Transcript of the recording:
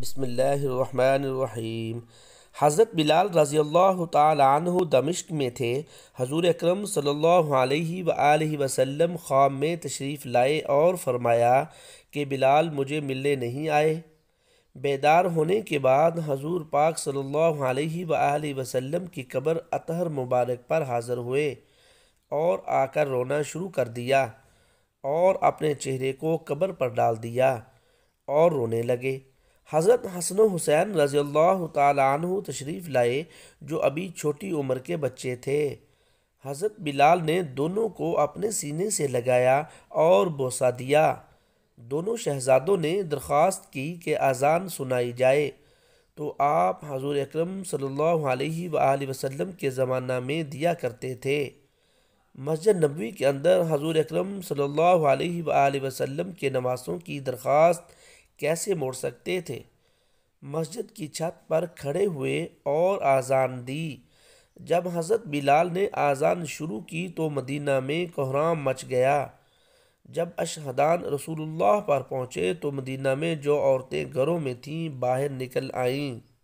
بسم اللہ الرحمن الرحیم حضرت بلال رضی اللہ تعالی عنہ دمشق میں تھے حضور اکرم صلی اللہ علیہ وآلہ وسلم خواب میں تشریف لائے اور فرمایا کہ بلال مجھے ملنے نہیں آئے بیدار ہونے کے بعد حضور پاک صلی اللہ علیہ وآلہ وسلم کی قبر اطہر مبارک پر حاضر ہوئے اور آ کر رونا شروع کر دیا اور اپنے چہرے کو قبر پر ڈال دیا اور رونے لگے حضرت حسن و حسین رضی اللہ تعالیٰ عنہ تشریف لائے جو ابھی چھوٹی عمر کے بچے تھے حضرت بلال نے دونوں کو اپنے سینے سے لگایا اور بوسہ دیا دونوں شہزادوں نے درخواست کی کہ اذان سنائی جائے تو آپ حضور اکرم صلی اللہ علیہ و وسلم کے زمانہ میں دیا کرتے تھے مسجد نبوی کے اندر حضور اکرم صلی اللہ علیہ و وسلم کے نمازوں کی درخواست کیسے موڑ سکتے تھے مسجد کی چھت پر کھڑے ہوئے اور آزان دی جب حضرت بلال نے آزان شروع کی تو مدینہ میں کوہرام مچ گیا جب اشہدان رسول اللہ پر پہنچے تو مدینہ میں جو عورتیں گھروں میں تھیں باہر نکل آئیں